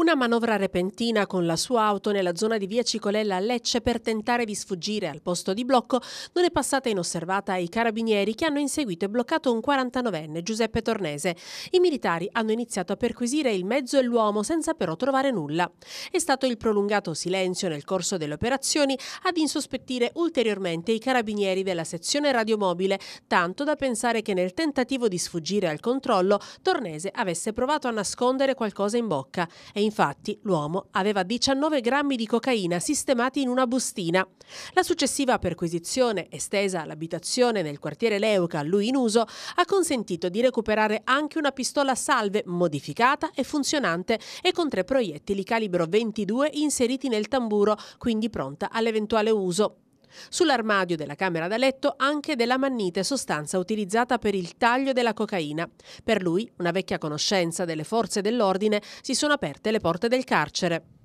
Una manovra repentina con la sua auto nella zona di via Cicolella a Lecce per tentare di sfuggire al posto di blocco non è passata inosservata ai carabinieri che hanno inseguito e bloccato un 49enne, Giuseppe Tornese. I militari hanno iniziato a perquisire il mezzo e l'uomo senza però trovare nulla. È stato il prolungato silenzio nel corso delle operazioni ad insospettire ulteriormente i carabinieri della sezione radiomobile, tanto da pensare che nel tentativo di sfuggire al controllo Tornese avesse provato a nascondere qualcosa in bocca e in Infatti l'uomo aveva 19 grammi di cocaina sistemati in una bustina. La successiva perquisizione, estesa all'abitazione nel quartiere Leuca a lui in uso, ha consentito di recuperare anche una pistola salve modificata e funzionante e con tre proiettili calibro 22 inseriti nel tamburo, quindi pronta all'eventuale uso. Sull'armadio della camera da letto anche della mannite sostanza utilizzata per il taglio della cocaina. Per lui, una vecchia conoscenza delle forze dell'ordine, si sono aperte le porte del carcere.